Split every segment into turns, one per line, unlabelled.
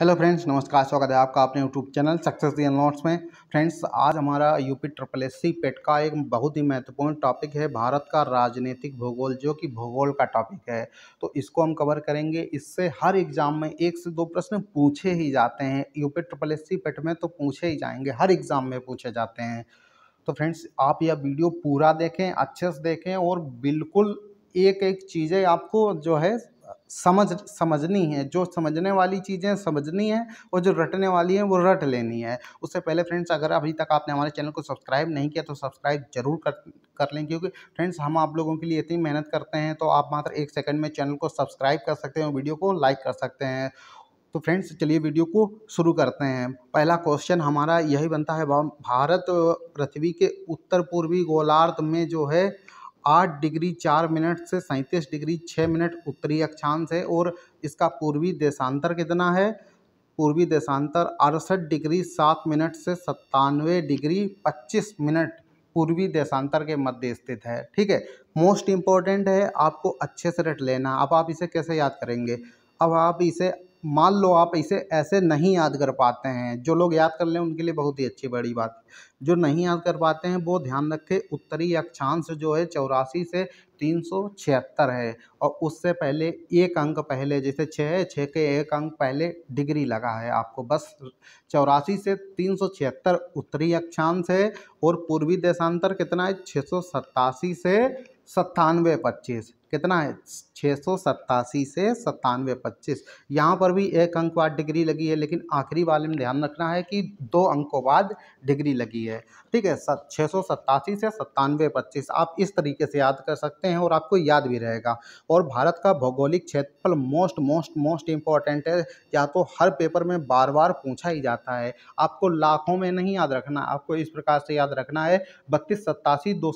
hello friends नमस्कार स्वागत है आपका अपने YouTube channel success the notes में फ्रेंड्स आज हमारा UP triple S C PET का एक बहुत ही महत्वपूर्ण टॉपिक है भारत का राजनीतिक भूगोल जो कि भूगोल का टॉपिक है तो इसको हम कवर करेंगे इससे हर एग्जाम में एक से दो प्रश्न पूछे ही जाते हैं UP triple S C PET में तो पूछे ही जाएंगे हर एग्जाम में पूछे जाते हैं तो फ्रेंड्स आप यह वीडियो पूरा देखें अच्छे से देखें और बिल्कुल एक एक चीज़ें आपको जो है समझ समझनी है जो समझने वाली चीज़ें समझनी है और जो रटने वाली हैं वो रट लेनी है उससे पहले फ्रेंड्स अगर अभी तक आपने हमारे चैनल को सब्सक्राइब नहीं किया तो सब्सक्राइब जरूर कर कर लें क्योंकि फ्रेंड्स हम आप लोगों के लिए इतनी मेहनत करते हैं तो आप मात्र एक सेकंड में चैनल को सब्सक्राइब कर सकते हैं और वीडियो को लाइक कर सकते हैं तो फ्रेंड्स चलिए वीडियो को शुरू करते हैं पहला क्वेश्चन हमारा यही बनता है भारत पृथ्वी के उत्तर पूर्वी गोलार्ध में जो है आठ डिग्री चार मिनट से सैंतीस डिग्री छः मिनट उत्तरी अक्षांश है और इसका पूर्वी देशांतर कितना है पूर्वी देशांतर अड़सठ डिग्री सात मिनट से सत्तानवे डिग्री पच्चीस मिनट पूर्वी देशांतर के मध्य स्थित है ठीक है मोस्ट इम्पॉर्टेंट है आपको अच्छे से रट लेना अब आप इसे कैसे याद करेंगे अब आप इसे मान लो आप इसे ऐसे नहीं याद कर पाते हैं जो लोग याद कर लें उनके लिए बहुत ही अच्छी बड़ी बात जो नहीं याद कर पाते हैं वो ध्यान रखें उत्तरी अक्षांश जो है चौरासी से तीन सौ छिहत्तर है और उससे पहले एक अंक पहले जैसे छः है छः के एक अंक पहले डिग्री लगा है आपको बस चौरासी से तीन सौ छिहत्तर उत्तरी अक्षांश है और पूर्वी देशांतर कितना है छः सौ सत्तासी से सत्तानवे पच्चीस कितना है छः सौ सत्तासी से सत्तानवे पच्चीस यहाँ पर भी एक अंक बाद डिग्री लगी है लेकिन आखिरी वाले में ध्यान रखना है कि दो अंकों बाद डिग्री लगी है ठीक है छः सौ सत्तासी से सत्तानवे पच्चीस आप इस तरीके से याद कर सकते हैं और आपको याद भी रहेगा और भारत का भौगोलिक क्षेत्रफल मोस्ट मोस्ट मोस्ट इम्पॉर्टेंट है या तो हर पेपर में बार बार पूछा ही जाता है आपको लाखों में नहीं याद रखना आपको इस प्रकार से याद रखना है बत्तीस सत्तासी दो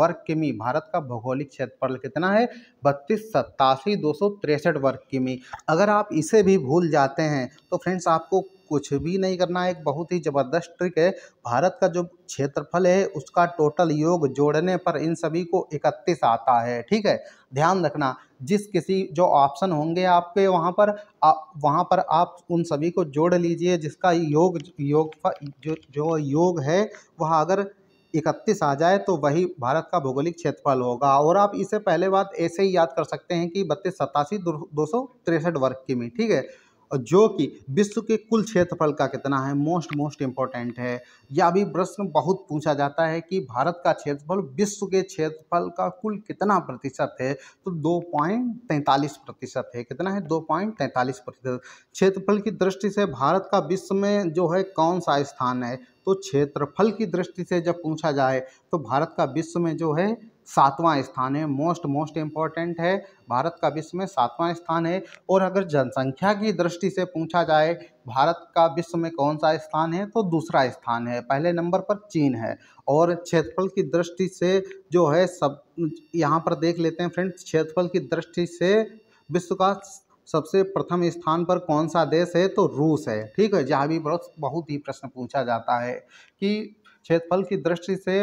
वर्ग किमी भारत का भौगोलिक क्षेत्रफल कितना है है बत्तीस सत्तासी दो सौ तिरसठ वर्ग किमी अगर आप इसे भी भूल जाते हैं तो फ्रेंड्स आपको कुछ भी नहीं करना है एक बहुत ही ज़बरदस्त ट्रिक है भारत का जो क्षेत्रफल है उसका टोटल योग जोड़ने पर इन सभी को इकतीस आता है ठीक है ध्यान रखना जिस किसी जो ऑप्शन होंगे आपके वहाँ पर आ, वहाँ पर आप उन सभी को जोड़ लीजिए जिसका योग योग जो, जो योग है वह अगर इकतीस आ जाए तो वही भारत का भौगोलिक क्षेत्रफल होगा और आप इसे पहले बात ऐसे ही याद कर सकते हैं कि बत्तीस सतासी दो सौ तिरसठ वर्ग किमी ठीक है और जो कि विश्व के कुल क्षेत्रफल का कितना है मोस्ट मोस्ट इम्पोर्टेंट है यह अभी प्रश्न बहुत पूछा जाता है कि भारत का क्षेत्रफल विश्व के क्षेत्रफल का कुल कितना प्रतिशत है तो दो पॉइंट तैंतालीस प्रतिशत है कितना है दो पॉइंट तैंतालीस प्रतिशत क्षेत्रफल की दृष्टि से भारत का विश्व में जो है कौन सा स्थान है तो क्षेत्रफल की दृष्टि से जब पूछा जाए तो भारत का विश्व में जो है सातवां स्थान है मोस्ट मोस्ट इम्पॉर्टेंट है भारत का विश्व में सातवां स्थान है और अगर जनसंख्या की दृष्टि से पूछा जाए भारत का विश्व में कौन सा स्थान है तो दूसरा स्थान है पहले नंबर पर चीन है और क्षेत्रफल की दृष्टि से जो है सब यहाँ पर देख लेते हैं फ्रेंड्स क्षेत्रफल की दृष्टि से विश्व का सबसे प्रथम स्थान पर कौन सा देश है तो रूस है ठीक है जहाँ भी बहुत बहुत ही प्रश्न पूछा जाता है कि क्षेत्रफल की दृष्टि से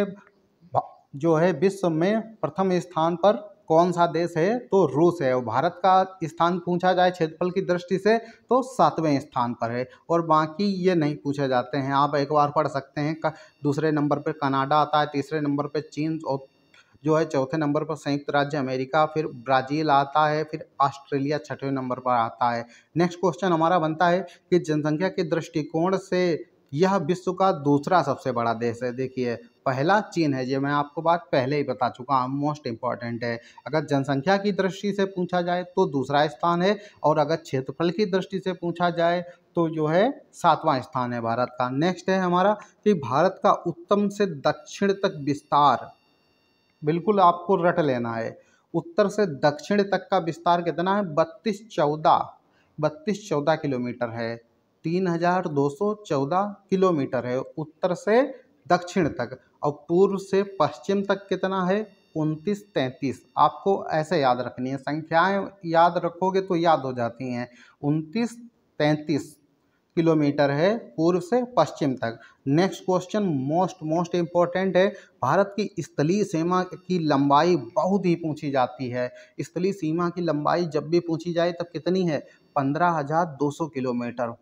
जो है विश्व में प्रथम स्थान पर कौन सा देश है तो रूस है और भारत का स्थान पूछा जाए क्षेत्रफल की दृष्टि से तो सातवें स्थान पर है और बाकी ये नहीं पूछे जाते हैं आप एक बार पढ़ सकते हैं दूसरे नंबर पर कनाडा आता है तीसरे नंबर पर चीन और जो है चौथे नंबर पर संयुक्त राज्य अमेरिका फिर ब्राज़ील आता है फिर ऑस्ट्रेलिया छठवें नंबर पर आता है नेक्स्ट क्वेश्चन हमारा बनता है कि जनसंख्या के दृष्टिकोण से यह विश्व का दूसरा सबसे बड़ा देश है देखिए पहला चीन है ये मैं आपको बात पहले ही बता चुका हूँ मोस्ट इम्पॉर्टेंट है अगर जनसंख्या की दृष्टि से पूछा जाए तो दूसरा स्थान है और अगर क्षेत्रफल की दृष्टि से पूछा जाए तो जो है सातवां स्थान है भारत का नेक्स्ट है हमारा कि भारत का उत्तम से दक्षिण तक विस्तार बिल्कुल आपको रट लेना है उत्तर से दक्षिण तक का विस्तार कितना है बत्तीस चौदह बत्तीस चौदह किलोमीटर है तीन हजार दो सौ चौदह किलोमीटर है उत्तर से दक्षिण तक और पूर्व से पश्चिम तक कितना है उनतीस तैंतीस आपको ऐसे याद रखनी है संख्याएं याद रखोगे तो याद हो जाती हैं उनतीस तैंतीस किलोमीटर है पूर्व से पश्चिम तक next question most most important है भारत की स्थलीय सीमा की लंबाई बहुत ही पूछी जाती है स्थलीय सीमा की लंबाई जब भी पूछी जाए तब कितनी है पंद्रह हज़ार दो सौ किलोमीटर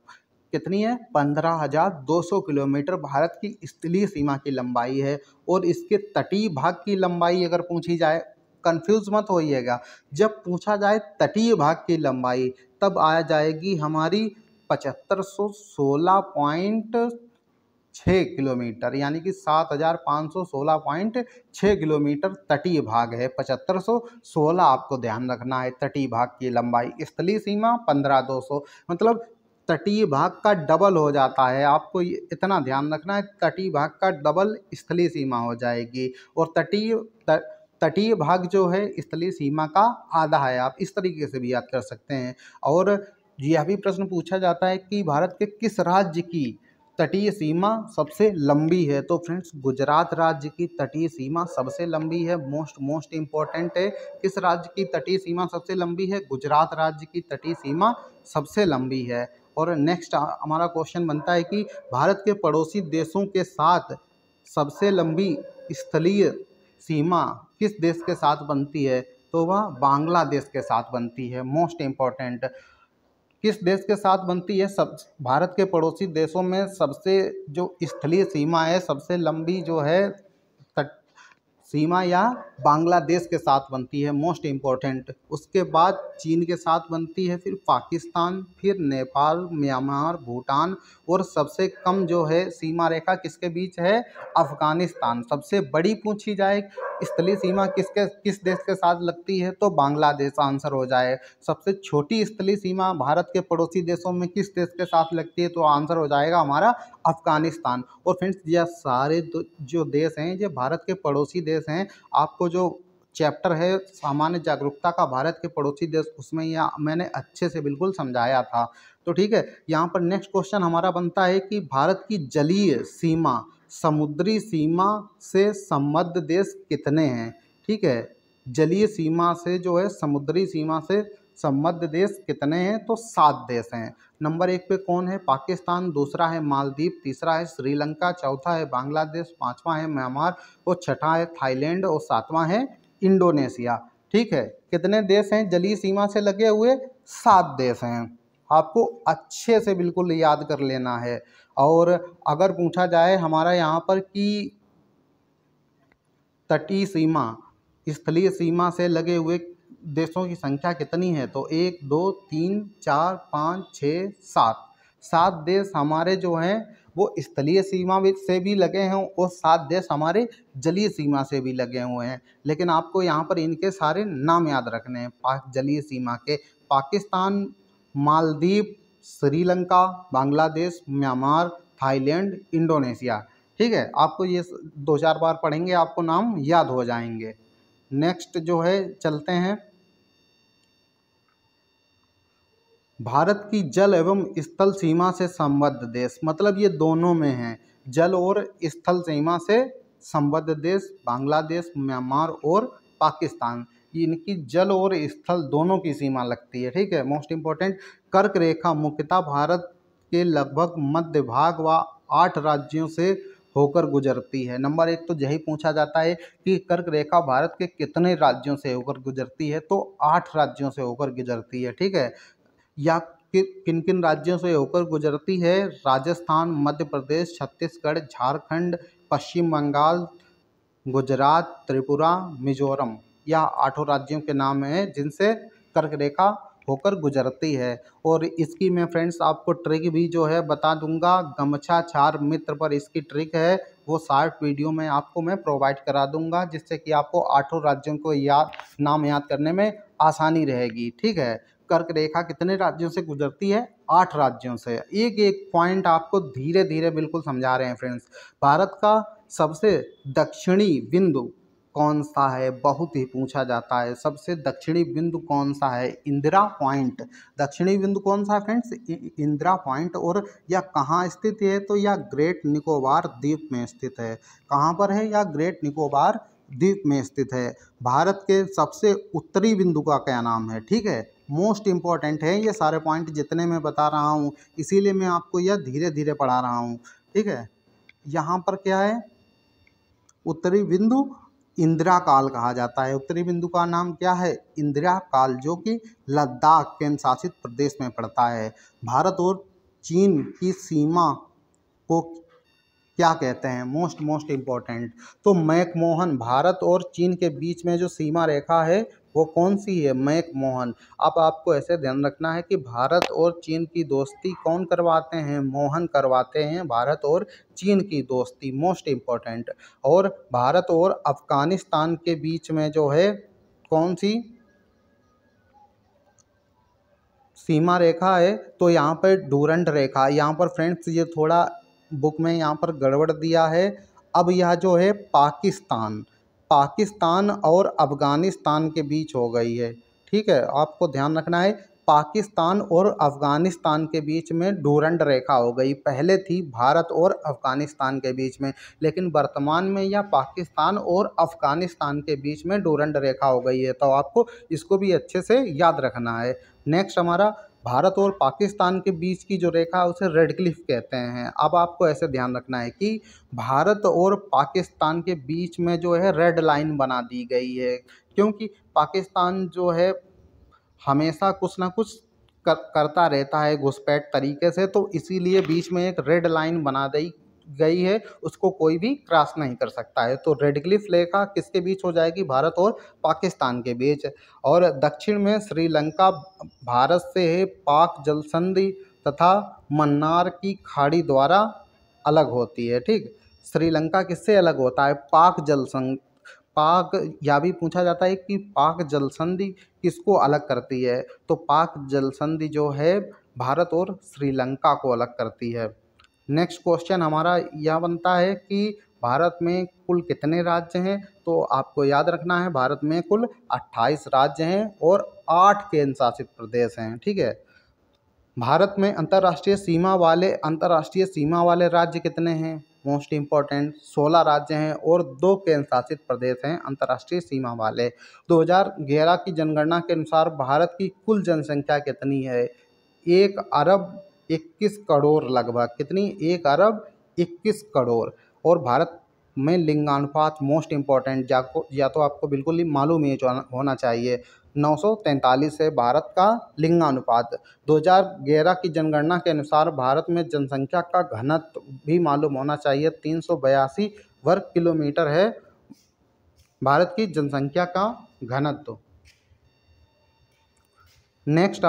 कितनी है पंद्रह हज़ार दो सौ किलोमीटर भारत की स्थलीय सीमा की लंबाई है और इसके तटीय भाग की लंबाई अगर पूछी जाए कंफ्यूज मत होइएगा जब पूछा जाए तटीय भाग की लंबाई तब आ जाएगी हमारी पचहत्तर सौ सोलह पॉइंट छः किलोमीटर यानी कि सात हज़ार पाँच सौ सोलह पॉइंट छः किलोमीटर तटीय भाग है पचहत्तर सौ सोलह आपको ध्यान रखना है तटीय भाग की लंबाई स्थलीय सीमा पंद्रह दो सौ मतलब तटीय भाग का डबल हो जाता है आपको इतना ध्यान रखना है तटीय भाग का डबल स्थलीय सीमा हो जाएगी और तटीय तटीय भाग जो है स्थलीय सीमा का आधा है आप इस तरीके से भी याद कर सकते हैं और यह भी प्रश्न पूछा जाता है कि भारत के किस राज्य की तटीय सीमा सबसे लंबी है तो फ्रेंड्स गुजरात राज्य की तटीय सीमा सबसे लंबी है मोस्ट मोस्ट इम्पॉर्टेंट है किस राज्य की तटीय सीमा सबसे लंबी है गुजरात राज्य की तटीय सीमा सबसे लंबी है और नेक्स्ट हमारा क्वेश्चन बनता है कि भारत के पड़ोसी देशों के साथ सबसे लंबी स्थलीय सीमा किस देश के साथ बनती है तो वह बांग्लादेश के साथ बनती है मोस्ट इम्पॉर्टेंट किस देश के साथ बनती है सब भारत के पड़ोसी देशों में सबसे जो स्थलीय सीमा है सबसे लंबी जो है सीमा या बांग्लादेश के साथ बनती है मोस्ट इम्पोर्टेंट उसके बाद चीन के साथ बनती है फिर पाकिस्तान फिर नेपाल म्यांमार भूटान और सबसे कम जो है सीमा रेखा किसके बीच है अफ़गानिस्तान सबसे बड़ी पूछी जाए स्थलीय सीमा किसके किस देश के साथ लगती है तो बांग्लादेश आंसर हो जाए सबसे छोटी स्थलीय सीमा भारत के पड़ोसी देशों में किस देश के साथ लगती है तो आंसर हो जाएगा हमारा अफगानिस्तान और फ्रेंड्स यह सारे जो देश हैं ये भारत के पड़ोसी देश हैं आपको जो चैप्टर है सामान्य जागरूकता का भारत के पड़ोसी देश उसमें यह मैंने अच्छे से बिल्कुल समझाया था तो ठीक है यहाँ पर नेक्स्ट क्वेश्चन हमारा बनता है कि भारत की जलीय सीमा समुद्री सीमा से सम्बद्ध देश कितने हैं ठीक है जलीय सीमा से जो है समुद्री सीमा से संबद्ध देश कितने हैं तो सात देश हैं नंबर एक पे कौन है पाकिस्तान दूसरा है मालदीव तीसरा है श्रीलंका चौथा है बांग्लादेश पांचवा है म्यांमार और छठा है थाईलैंड और सातवां है इंडोनेशिया ठीक है कितने देश हैं जलीय सीमा से लगे हुए सात देश हैं आपको अच्छे से बिल्कुल याद कर लेना है और अगर पूछा जाए हमारा यहाँ पर कि तटीय सीमा स्थलीय सीमा से लगे हुए देशों की संख्या कितनी है तो एक दो तीन चार पाँच छः सात सात देश हमारे जो हैं वो स्थलीय सीमा से भी लगे हैं और सात देश हमारे जलीय सीमा से भी लगे हुए हैं लेकिन आपको यहाँ पर इनके सारे नाम याद रखने हैं पाक जलीय सीमा के Pakistan Maldives Sri Lanka Bangladesh Myanmar Thailand Indonesia ठीक है आपको ये दो चार बार पढ़ेंगे आपको नाम याद हो जाएंगे नेक्स्ट जो है चलते हैं भारत की जल एवं स्थल सीमा से संबद्ध देश मतलब ये दोनों में हैं जल और स्थल सीमा से संबद्ध देश बांग्लादेश म्यांमार और पाकिस्तान इनकी जल और स्थल दोनों की सीमा लगती है ठीक है मोस्ट इम्पॉर्टेंट कर्क रेखा मुख्यतः भारत के लगभग मध्य भाग व आठ राज्यों से होकर गुजरती है नंबर एक तो यही पूछा जाता है कि कर्क रेखा भारत के कितने राज्यों से होकर गुजरती है तो आठ राज्यों से होकर गुजरती है ठीक है या कि किन किन राज्यों से होकर गुजरती है राजस्थान मध्य प्रदेश छत्तीसगढ़ झारखंड पश्चिम बंगाल गुजरात त्रिपुरा मिजोरम या आठों राज्यों के नाम हैं जिनसे कर्क रेखा होकर गुजरती है और इसकी मैं फ्रेंड्स आपको ट्रिक भी जो है बता दूंगा गमछा चार मित्र पर इसकी ट्रिक है वो शार्ट वीडियो में आपको मैं प्रोवाइड करा दूंगा जिससे कि आपको आठों राज्यों को याद नाम याद करने में आसानी रहेगी ठीक है कर्क रेखा कितने राज्यों से गुजरती है आठ राज्यों से एक एक पॉइंट आपको धीरे धीरे बिल्कुल समझा रहे हैं फ्रेंड्स भारत का सबसे दक्षिणी बिंदु कौन सा है बहुत ही पूछा जाता है सबसे दक्षिणी बिंदु कौन सा है इंदिरा पॉइंट दक्षिणी बिंदु कौन सा है फ्रेंड्स इंदिरा पॉइंट और यह कहाँ स्थित है तो यह ग्रेट निकोबार द्वीप में स्थित है कहाँ पर है यह ग्रेट निकोबार द्वीप में स्थित है भारत के सबसे उत्तरी बिंदु का क्या नाम है ठीक है मोस्ट इम्पॉर्टेंट है ये सारे पॉइंट जितने मैं बता रहा हूँ इसीलिए मैं आपको यह धीरे धीरे पढ़ा रहा हूँ ठीक है यहाँ पर क्या है उत्तरी बिंदु इंदिरा काल कहा जाता है उत्तरी बिंदु का नाम क्या है इंदिरा काल जो कि लद्दाख केंद्र शासित प्रदेश में पड़ता है भारत और चीन की सीमा को क्या कहते हैं मोस्ट मोस्ट इम्पॉर्टेंट तो मैकमोहन भारत और चीन के बीच में जो सीमा रेखा है वो कौन सी है मैकमोहन अब आपको ऐसे ध्यान रखना है कि भारत और चीन की दोस्ती कौन करवाते हैं मोहन करवाते हैं भारत और चीन की दोस्ती मोस्ट इम्पॉर्टेंट और भारत और अफ़गानिस्तान के बीच में जो है कौन सी सीमा रेखा है तो यहाँ पर डूरंड रेखा यहाँ पर फ्रेंड्स ये थोड़ा बुक में यहाँ पर गड़बड़ दिया है अब यह जो है पाकिस्तान पाकिस्तान और अफ़गानिस्तान के बीच हो गई है ठीक है आपको ध्यान रखना है पाकिस्तान और अफ़गानिस्तान के बीच में डूरंड रेखा हो गई पहले थी भारत और अफ़गानिस्तान के बीच में लेकिन वर्तमान में यह पाकिस्तान और अफ़गानिस्तान के बीच में डूरंड रेखा हो गई है तो आपको इसको भी अच्छे से याद रखना है नेक्स्ट हमारा भारत और पाकिस्तान के बीच की जो रेखा उसे रेड क्लिफ़ कहते हैं अब आपको ऐसे ध्यान रखना है कि भारत और पाकिस्तान के बीच में जो है रेड लाइन बना दी गई है क्योंकि पाकिस्तान जो है हमेशा कुछ ना कुछ कर, करता रहता है घुसपैठ तरीके से तो इसीलिए बीच में एक रेड लाइन बना दी गई है उसको कोई भी क्रॉस नहीं कर सकता है तो रेड क्लिफ रेखा किसके बीच हो जाएगी भारत और पाकिस्तान के बीच और दक्षिण में श्रीलंका भारत से है पाक जलसंधि तथा मन्नार की खाड़ी द्वारा अलग होती है ठीक श्रीलंका किससे अलग होता है पाक जल पाक या भी पूछा जाता है कि पाक जलसंधि किसको अलग करती है तो पाक जल संधि जो है भारत और श्रीलंका को अलग करती है नेक्स्ट क्वेश्चन हमारा यह बनता है कि भारत में कुल कितने राज्य हैं तो आपको याद रखना है भारत में कुल 28 राज्य हैं और आठ केंद्र शासित प्रदेश हैं ठीक है भारत में अंतर्राष्ट्रीय सीमा वाले अंतर्राष्ट्रीय सीमा वाले राज्य कितने हैं मोस्ट इम्पॉर्टेंट 16 राज्य हैं और दो केंद्र शासित प्रदेश हैं अंतर्राष्ट्रीय सीमा वाले 2011 की जनगणना के अनुसार भारत की कुल जनसंख्या कितनी है एक अरब इक्कीस करोड़ लगभग कितनी एक अरब इक्कीस करोड़ और भारत में लिंगानुपात मोस्ट इम्पॉर्टेंट जाको या तो आपको बिल्कुल ही मालूम ही होना चाहिए 943 है भारत का लिंगानुपात 2011 की जनगणना के अनुसार भारत में जनसंख्या का घनत्व भी मालूम होना चाहिए तीन वर्ग किलोमीटर है भारत की जनसंख्या का घनत्व नेक्स्ट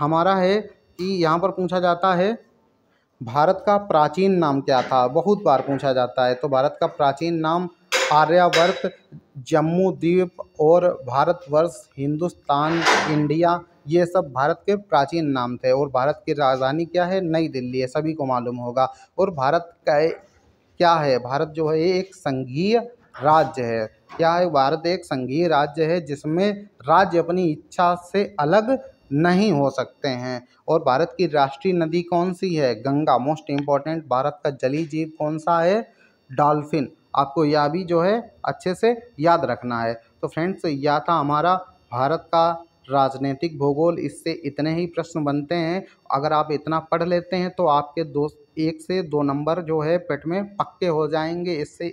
हमारा है कि यहाँ पर पूछा जाता है भारत का प्राचीन नाम क्या था बहुत बार पूछा जाता है तो भारत का प्राचीन नाम आर्यावर्त जम्मू द्वीप और भारतवर्ष हिंदुस्तान इंडिया ये सब भारत के प्राचीन नाम थे और भारत की राजधानी क्या है नई दिल्ली है सभी को मालूम होगा और भारत का क्या है भारत जो है एक संघीय राज्य है क्या है भारत एक संघीय राज्य है जिसमें राज्य अपनी इच्छा से अलग नहीं हो सकते हैं और भारत की राष्ट्रीय नदी कौन सी है गंगा मोस्ट इम्पॉर्टेंट भारत का जली जीव कौन सा है डॉल्फिन आपको यह भी जो है अच्छे से याद रखना है तो फ्रेंड्स यह था हमारा भारत का राजनीतिक भूगोल इससे इतने ही प्रश्न बनते हैं अगर आप इतना पढ़ लेते हैं तो आपके दोस्त एक से दो नंबर जो है पेट में पक्के हो जाएंगे इससे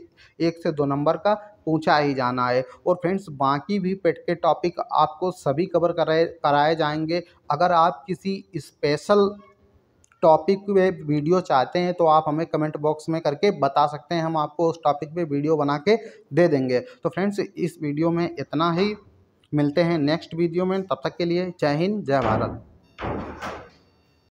एक से दो नंबर का पूछा ही जाना है और फ्रेंड्स बाकी भी पेट के टॉपिक आपको सभी कवर कराए कराए जाएंगे अगर आप किसी स्पेशल टॉपिक पे वीडियो चाहते हैं तो आप हमें कमेंट बॉक्स में करके बता सकते हैं हम आपको उस टॉपिक पे वीडियो बना के दे देंगे तो फ्रेंड्स इस वीडियो में इतना ही मिलते हैं नेक्स्ट वीडियो में तब तक के लिए जय हिंद जय भारत